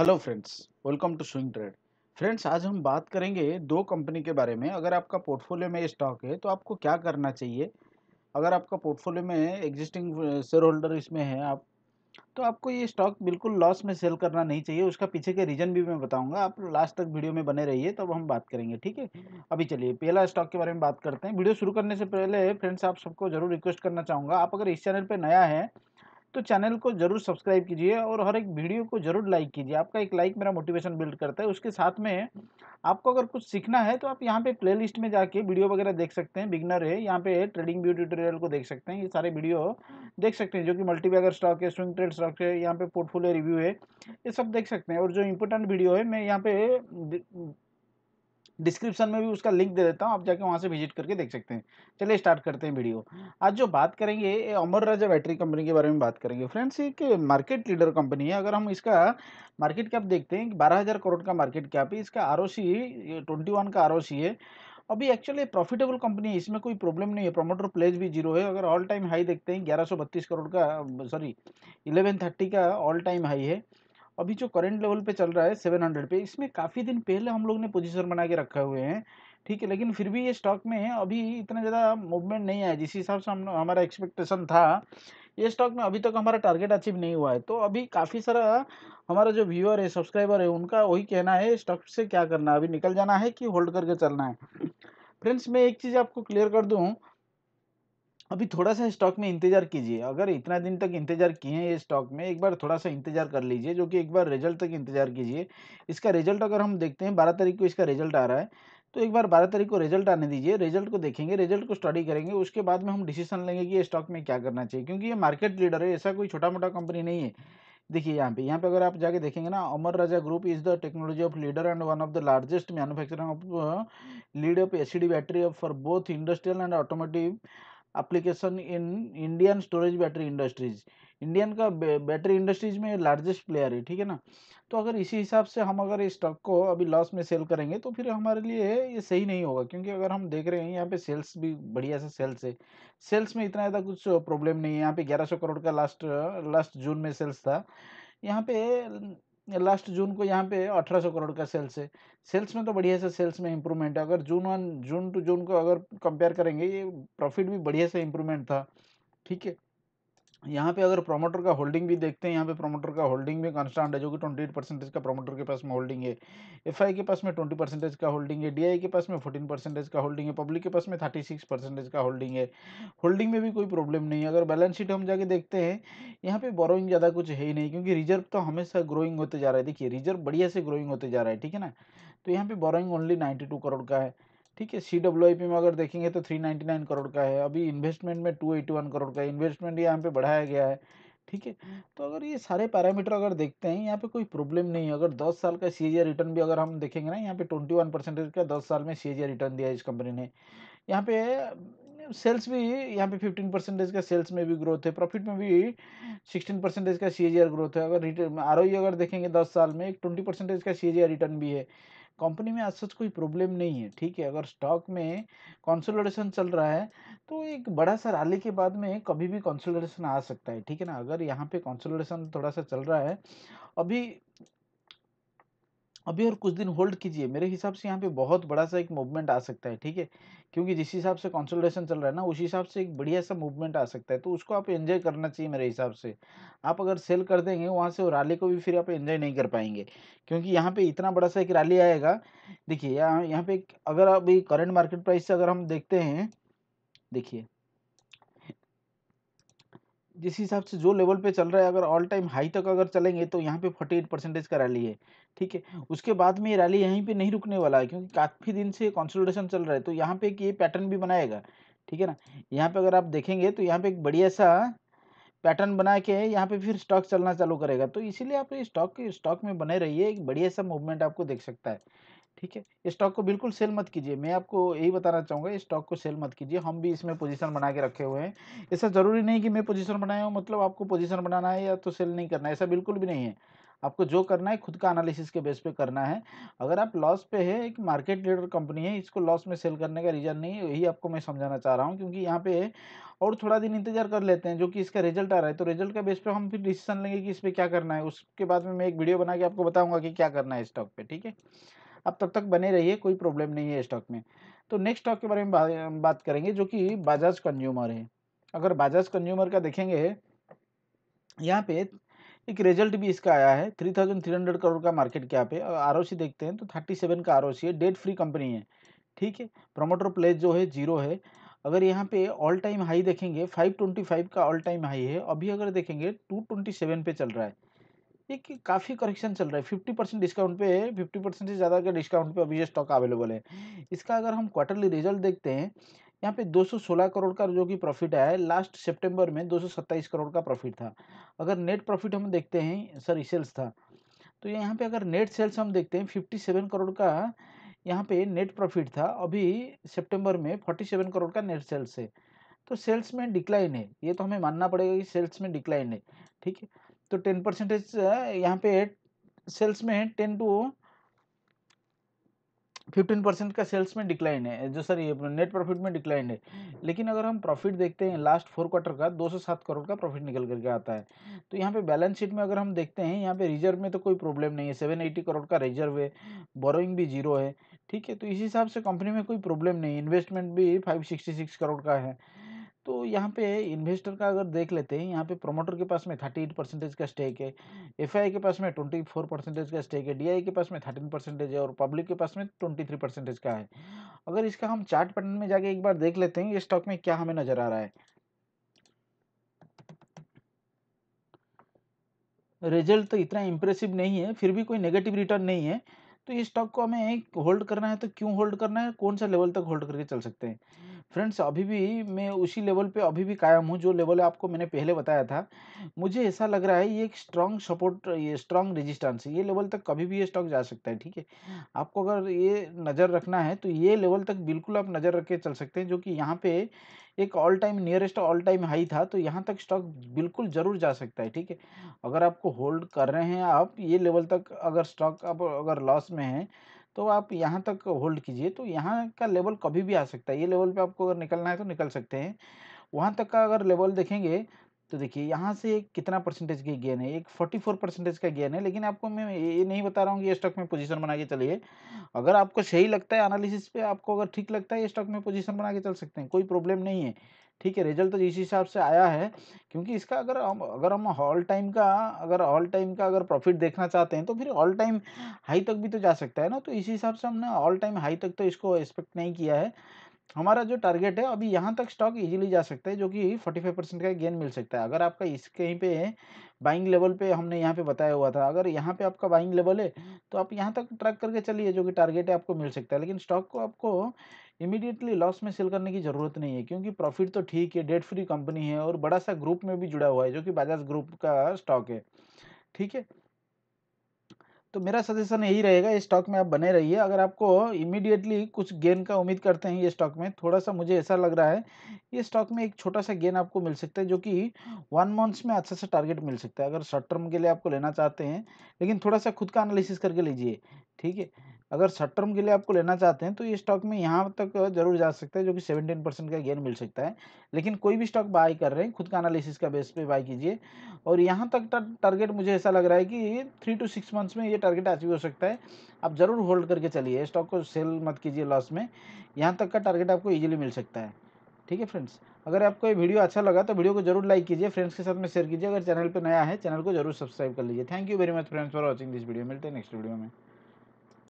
Hello friends welcome to swing trade friends आज हम बात करेंगे दो कंपनी के बारे में अगर आपका पोर्टफोलियो में स्टॉक है तो आपको क्या करना चाहिए अगर आपका पोर्टफोलियो में एग्जिस्टिंग शेयर होल्डर इसमें है आप तो आपको ये स्टॉक बिल्कुल लॉस में सेल करना नहीं चाहिए उसका पीछे के रीज़न भी मैं बताऊंगा आप लास्ट तक वीडियो में बने रहिए तब तो हम बात करेंगे ठीक है अभी चलिए पहला स्टॉक के बारे में बात करते हैं वीडियो शुरू करने से पहले फ्रेंड्स आप सबको जरूर रिक्वेस्ट करना चाहूँगा आप अगर इस चैनल पर नया है तो चैनल को जरूर सब्सक्राइब कीजिए और हर एक वीडियो को जरूर लाइक कीजिए आपका एक लाइक मेरा मोटिवेशन बिल्ड करता है उसके साथ में आपको अगर कुछ सीखना है तो आप यहाँ पे प्लेलिस्ट में जाके वीडियो वगैरह देख सकते हैं बिगनर है यहाँ पे ट्रेडिंग व्यू ट्यूटोरियल को देख सकते हैं ये सारे वीडियो देख सकते हैं जो कि मल्टीबैगर स्टॉक है स्विंग ट्रेड स्टॉक है यहाँ पे पोर्टफोलियो रिव्यू है ये सब देख सकते हैं और जो इंपॉर्टेंट वीडियो है मैं यहाँ पे डिस्क्रिप्शन में भी उसका लिंक दे देता हूँ आप जाके वहाँ से विजिट करके देख सकते हैं चलिए स्टार्ट करते हैं वीडियो आज जो बात करेंगे अमर राजा बैटरी कंपनी के बारे में बात करेंगे फ्रेंड्स एक मार्केट लीडर कंपनी है अगर हम इसका मार्केट कैप देखते हैं बारह हज़ार करोड़ का मार्केट कैप है इसका R O C twenty one का आर ओ सी है अभी एक्चुअली प्रॉफिटेबल कंपनी है इसमें कोई प्रॉब्लम नहीं है प्रमोटर प्लेज भी जीरो है अगर ऑल टाइम हाई देखते हैं ग्यारह सौ बत्तीस करोड़ का सॉरी इलेवन थर्टी का ऑल टाइम हाई है अभी जो करेंट लेवल पे चल रहा है सेवन हंड्रेड पे इसमें काफ़ी दिन पहले हम लोग ने पोजीशन बना के रखे हुए हैं ठीक है लेकिन फिर भी ये स्टॉक में अभी इतना ज़्यादा मूवमेंट नहीं आया जिस हिसाब से हम हमारा एक्सपेक्टेशन था ये स्टॉक में अभी तक हमारा टारगेट अचीव नहीं हुआ है तो अभी काफ़ी सारा हमारा जो व्यूअर है सब्सक्राइबर है उनका वही कहना है स्टॉक से क्या करना है अभी निकल जाना है कि होल्ड करके चलना है फ्रेंड्स मैं एक चीज़ आपको क्लियर कर दूँ अभी थोड़ा सा स्टॉक में इंतजार कीजिए अगर इतना दिन तक इंतजार किए हैं ये स्टॉक में एक बार थोड़ा सा इंतजार कर लीजिए जो कि एक बार रिजल्ट तक इंतजार कीजिए इसका रिजल्ट अगर हम देखते हैं बारह तारीख को इसका रिजल्ट आ रहा है तो एक बार बारह तारीख को रिजल्ट आने दीजिए रिजल्ट को देखेंगे रिजल्ट को स्टडी करेंगे उसके बाद में हम डिसीजन लेंगे कि ये स्टॉक में क्या करना चाहिए क्योंकि ये मार्केट लीडर है ऐसा कोई छोटा मोटा कंपनी नहीं है देखिए यहाँ पे यहाँ पे अगर आप जाके देखेंगे ना Amar Raja group is the technology of leader and one of the largest manufacturing of lead of acid battery of for both industrial and automotive application in Indian storage battery industries Indian का बैटरी इंडस्ट्रीज में largest player है ठीक है ना तो अगर इसी हिसाब से हम अगर इस स्टॉक को अभी लॉस में सेल करेंगे तो फिर हमारे लिए ये सही नहीं होगा क्योंकि अगर हम देख रहे हैं यहाँ पे सेल्स भी बढ़िया से सेल्स है सेल्स में इतना ज़्यादा कुछ प्रॉब्लम नहीं है यहाँ पे ग्यारह करोड़ का लास्ट लास्ट जून में सेल्स था यहाँ पे लास्ट जून को यहाँ पे 1800 करोड़ का सेल्स है सेल्स में तो बढ़िया से सेल्स में इंप्रूवमेंट है अगर जून वन जून टू जून को अगर कंपेयर करेंगे ये प्रॉफिट भी बढ़िया से इंप्रूवमेंट था ठीक है यहाँ पे अगर प्रोमोटर का होल्डिंग भी देखते हैं यहाँ पे प्रोमोटर का होल्डिंग भी कांस्टेंट है जो कि ट्वेंटी एट परसेंटेज का प्रोमोटर के पास में होल्डिंग है एफआई के पास में ट्वेंटी परसेंटेज का होल्डिंग है डीआई के पास में फोर्टीन परसेंटेज का होल्डिंग है पब्लिक के पास में थर्टी सिक्स परसेंटेज का होल्डिंग है होल्डिंग में भी कोई प्रॉब्लम नहीं है अगर बैलेंस शीट हम जाके देखते हैं यहाँ पे बोरोइंग ज़्यादा कुछ है ही नहीं क्योंकि रिजर्व तो हमेशा ग्रोइंग होते जा रहा है देखिए रिजर्व बढ़िया से ग्रोइंग होते जा रहा है ठीक है ना तो यहाँ पे borrowing only ninety two crore का है ठीक है सी डब्ल्यू में अगर देखेंगे तो 399 करोड़ का है अभी इन्वेस्टमेंट में 281 करोड़ का इन्वेस्टमेंट यहाँ पे बढ़ाया गया है ठीक है हम्म। तो अगर ये सारे पैरामीटर अगर देखते हैं यहाँ पे कोई प्रॉब्लम नहीं है अगर 10 साल का सी रिटर्न भी अगर हम देखेंगे ना यहाँ पे 21 परसेंटेज का 10 साल में सी रिटर्न दिया है इस कंपनी ने यहाँ पे सेल्स भी यहाँ पे 15 परसेंटेज का सेल्स में भी ग्रोथ है प्रॉफिट में भी 16 परसेंटेज का सी ग्रोथ है अगर रिटर्न आर e अगर देखेंगे दस साल में एक ट्वेंटी परसेंटेज का सी रिटर्न भी है कंपनी में आज सच कोई प्रॉब्लम नहीं है ठीक है अगर स्टॉक में कंसोलिडेशन चल रहा है तो एक बड़ा सा रैली के बाद में कभी भी कंसोलिडेशन आ सकता है ठीक है ना अगर यहाँ पे कंसोलिडेशन थोड़ा सा चल रहा है अभी अभी और कुछ दिन होल्ड कीजिए मेरे हिसाब से यहाँ पे बहुत बड़ा सा एक मूवमेंट आ सकता है ठीक है क्योंकि जिस हिसाब से कंसोलिडेशन चल रहा है ना उस हिसाब से एक बढ़िया सा मूवमेंट आ सकता है तो उसको आप एंजॉय करना चाहिए मेरे हिसाब से आप अगर सेल कर देंगे वहाँ से रैली को भी फिर आप एंजॉय नहीं कर पाएंगे क्योंकि यहाँ पे इतना बड़ा सा एक रैली आएगा देखिए यहाँ यहाँ पे अगर अभी करेंट मार्केट प्राइस से अगर हम देखते हैं देखिए जिस हिसाब से जो लेवल पे चल रहा है अगर ऑल टाइम हाई तक अगर चलेंगे तो यहाँ पे 48 परसेंटेज का रैली है ठीक है उसके बाद में ये रैली यहीं पे नहीं रुकने वाला है क्योंकि काफ़ी दिन से कंसोलिडेशन चल रहा है तो यहाँ पे एक ये पैटर्न भी बनाएगा ठीक है ना यहाँ पे अगर आप देखेंगे तो यहाँ पे एक बढ़िया सा पैटर्न बना के यहाँ पे फिर स्टॉक चलना चालू करेगा तो इसीलिए आप स्टॉक स्टॉक में बने रहिए एक बढ़िया सा मूवमेंट आपको देख सकता है ठीक है स्टॉक को बिल्कुल सेल मत कीजिए मैं आपको यही बताना चाहूँगा स्टॉक को सेल मत कीजिए हम भी इसमें पोजीशन बना के रखे हुए हैं ऐसा ज़रूरी नहीं कि मैं पोजीशन बनाया हूँ मतलब आपको पोजीशन बनाना है या तो सेल नहीं करना है ऐसा बिल्कुल भी नहीं है आपको जो करना है खुद का एनालिसिस के बेस पे करना है अगर आप लॉस पे है एक मार्केट लीडर कंपनी है इसको लॉस में सेल करने का रीज़न नहीं है यही आपको मैं समझाना चाह रहा हूँ क्योंकि यहाँ पे और थोड़ा दिन इंतजार कर लेते हैं जो कि इसका रिजल्ट आ रहा है तो रिजल्ट के बेस पे हम फिर डिसीजन लेंगे कि इस पर क्या करना है उसके बाद में मैं एक वीडियो बना के आपको बताऊँगा कि क्या करना है स्टॉक पर ठीक है आप तब तक बने रहिए कोई प्रॉब्लम नहीं है स्टॉक में तो नेक्स्ट स्टॉक के बारे में बात करेंगे जो कि बजाज कंज्यूमर है अगर बाजाज कंज्यूमर का देखेंगे यहाँ पे एक रिजल्ट भी इसका आया है three thousand three hundred crore का मार्केट क्या पे आर ओ सी देखते हैं तो थर्टी सेवन का आर ओ सी है डेट फ्री कंपनी है ठीक है प्रोमोटर प्लेस जो है जीरो है अगर यहाँ पे ऑल टाइम हाई देखेंगे फाइव ट्वेंटी फाइव का ऑल टाइम हाई है अभी अगर देखेंगे टू ट्वेंटी सेवन पे चल रहा है एक काफ़ी करेक्शन चल रहा है फिफ्टी परसेंट डिस्काउंट पे फिफ्टी परसेंट से ज़्यादा के डिस्काउंट पे अभी ये स्टॉक अवेलेबल है इसका अगर हम क्वार्टरली रिजल्ट देखते हैं यहाँ पे 216 करोड़ का जो कि प्रॉफिट आया है लास्ट सितंबर में 227 करोड़ का प्रॉफिट था अगर नेट प्रॉफिट हम देखते हैं सर सेल्स था तो यहाँ पे अगर नेट सेल्स हम देखते हैं फिफ्टी करोड़ का यहाँ पर नेट प्रॉफिट था अभी सेप्टेम्बर में फोर्टी करोड़ का नेट सेल्स है तो सेल्स में डिक्लाइन है ये तो हमें मानना पड़ेगा कि सेल्स में डिक्लाइन है ठीक है तो टेन परसेंटेज यहाँ पे सेल्स में है टेन टू फिफ्टीन परसेंट का सेल्स में डिक्लाइन है जो सर ये नेट प्रॉफिट में डिक्लाइन है लेकिन अगर हम प्रॉफिट देखते हैं लास्ट फोर क्वार्टर का दो सौ सात करोड़ का प्रॉफिट निकल करके आता है तो यहाँ पे बैलेंस शीट में अगर हम देखते हैं यहाँ पे रिजर्व में तो कोई प्रॉब्लम नहीं है सेवन एटी करोड़ का रिजर्व है बोरोइंग भी जीरो है ठीक है तो इस हिसाब से कंपनी में कोई प्रॉब्लम नहीं इन्वेस्टमेंट भी फाइव करोड़ का है तो यहाँ पे इन्वेस्टर का अगर देख लेते हैं यहाँ पे प्रमोटर के पास में थर्टी एट परसेंटेज का स्टेक है एफआई के पास में ट्वेंटी फोर परसेंटेज का स्टेक है डीआई के पास में थर्टीन परसेंटेज है और पब्लिक के पास में ट्वेंटी थ्री परसेंटेज का है अगर इसका हम चार्ट पैटर्न में जाके एक बार देख लेते हैं ये स्टॉक में क्या हमें नज़र आ रहा है रिजल्ट तो इतना इम्प्रेसिव नहीं है फिर भी कोई नेगेटिव रिटर्न नहीं है तो इस स्टॉक को हमें होल्ड करना है तो क्यों होल्ड करना है कौन सा लेवल तक होल्ड करके चल सकते हैं फ्रेंड्स अभी भी मैं उसी लेवल पे अभी भी कायम हूँ जो लेवल आपको मैंने पहले बताया था मुझे ऐसा लग रहा है ये एक स्ट्रॉन्ग सपोर्ट ये स्ट्रांग रेजिस्टेंस ये लेवल तक कभी भी ये स्टॉक जा सकता है ठीक है आपको अगर ये नज़र रखना है तो ये लेवल तक बिल्कुल आप नज़र रख के चल सकते हैं जो कि यहाँ पे एक all time nearest all time high था तो यहाँ तक स्टॉक बिल्कुल ज़रूर जा सकता है ठीक है अगर आपको होल्ड कर रहे हैं आप ये लेवल तक अगर स्टॉक आप अगर लॉस में है तो आप यहाँ तक होल्ड कीजिए तो यहाँ का लेवल कभी भी आ सकता है ये लेवल पे आपको अगर निकलना है तो निकल सकते हैं वहाँ तक का अगर लेवल देखेंगे तो देखिए यहाँ से कितना परसेंटेज की गेन है एक 44 परसेंटेज का गेन है लेकिन आपको मैं ये नहीं बता रहा हूँ कि ये स्टॉक में पोजीशन बना के चलिए अगर आपको सही लगता है एनालिसिस पे आपको अगर ठीक लगता है ये स्टॉक में पोजीशन बना के चल सकते हैं कोई प्रॉब्लम नहीं है ठीक है रिजल्ट तो इसी हिसाब से आया है क्योंकि इसका अगर हम अगर हम ऑल टाइम का अगर ऑल टाइम का अगर प्रॉफिट देखना चाहते हैं तो फिर ऑल टाइम हाई तक भी तो जा सकता है ना तो इसी हिसाब से हमने ऑल टाइम हाई तक तो इसको एक्सपेक्ट नहीं किया है हमारा जो टारगेट है अभी यहाँ तक स्टॉक इजीली जा सकता है जो कि 45 परसेंट का गेन मिल सकता है अगर आपका इस कहीं पे बाइंग लेवल पे हमने यहाँ पे बताया हुआ था अगर यहाँ पे आपका बाइंग लेवल है तो आप यहाँ तक ट्रैक करके चलिए जो कि टारगेट है आपको मिल सकता है लेकिन स्टॉक को आपको इमीडिएटली लॉस में सेल करने की ज़रूरत नहीं है क्योंकि प्रॉफिट तो ठीक है डेट फ्री कंपनी है और बड़ा सा ग्रुप में भी जुड़ा हुआ है जो कि बजाज ग्रुप का स्टॉक है ठीक है तो मेरा सजेशन यही रहेगा इस स्टॉक में आप बने रहिए अगर आपको इमीडिएटली कुछ गेन का उम्मीद करते हैं ये स्टॉक में थोड़ा सा मुझे ऐसा लग रहा है ये स्टॉक में एक छोटा सा गेन आपको मिल सकता है जो कि वन मंथ्स में अच्छा सा टारगेट मिल सकता है अगर शॉर्ट टर्म के लिए आपको लेना चाहते हैं लेकिन थोड़ा सा खुद का एनालिसिस करके लीजिए ठीक है अगर शॉर्ट टर्म के लिए आपको लेना चाहते हैं तो ये स्टॉक में यहाँ तक जरूर जा सकता है जो कि सेवनटीन परसेंट का गेन मिल सकता है लेकिन कोई भी स्टॉक बाय कर रहे हैं खुद का एनालिसिस का बेस पे बाय कीजिए और यहाँ तक टारगेट मुझे ऐसा लग रहा है कि थ्री टू सिक्स मंथ्स में ये टारगेट अचीव हो सकता है आप ज़रूर होल्ड करके चलिए स्टॉक को सेल मत कीजिए लॉस में यहाँ तक का टारगेट आपको ईजिली मिल सकता है ठीक है फ्रेंड्स अगर आपको ये वीडियो अच्छा लगा तो वीडियो को जरूर लाइक कीजिए फ्रेंड्स के साथ में शेयर कीजिए अगर चैनल पर नया है चैनल को जरूर सब्सक्राइब कर लीजिए thank you very much friends for watching this video मिलते हैं नेक्स्ट वीडियो में